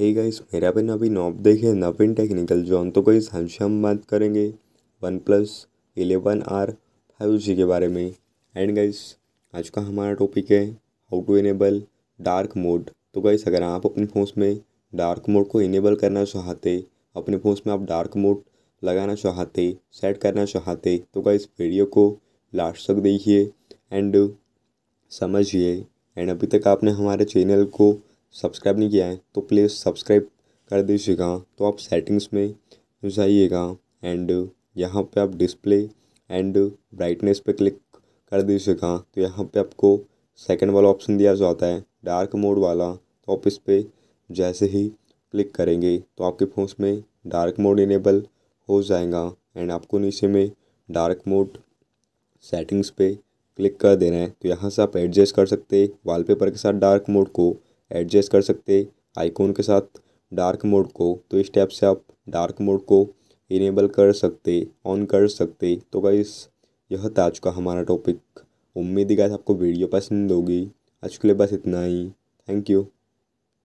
hey guys मेरा पे अभी नॉब देखे नवीन टेक्निकल जोन तो कोई हम बात करेंगे OnePlus eleven R five G के बारे में एंड गाइस आज का हमारा टॉपिक है how to enable dark mode तो गाइस अगर आप अपने फ़ोन में डार्क मोड को इनेबल करना चाहते अपने फ़ोन में आप डार्क मोड लगाना चाहते सेट करना चाहते तो गाइस वीडियो को लास्ट तक देखिए एंड समझिए एंड अभी तक आपने हमारे चैनल को सब्सक्राइब नहीं किया है तो प्लीज़ सब्सक्राइब कर दीजिएगा तो आप सेटिंग्स में जाइएगा एंड यहाँ पे आप डिस्प्ले एंड ब्राइटनेस पे क्लिक कर दीजिएगा तो यहाँ पे आपको सेकंड वाला ऑप्शन दिया जाता है डार्क मोड वाला तो आप इस पर जैसे ही क्लिक करेंगे तो आपके फ़ोन में डार्क मोड इनेबल हो जाएगा एंड आपको नीचे में डार्क मोड सेटिंग्स पे क्लिक कर देना है तो यहाँ से आप एडजस्ट कर सकते वालपेपर के साथ डार्क मोड को एडजस्ट कर सकते आइकॉन के साथ डार्क मोड को तो इस टैप से आप डार्क मोड को इनेबल कर सकते ऑन कर सकते तो गाइस यह था आज का हमारा टॉपिक उम्मीद है गाइस आपको वीडियो पसंद होगी आज के लिए बस इतना ही थैंक यू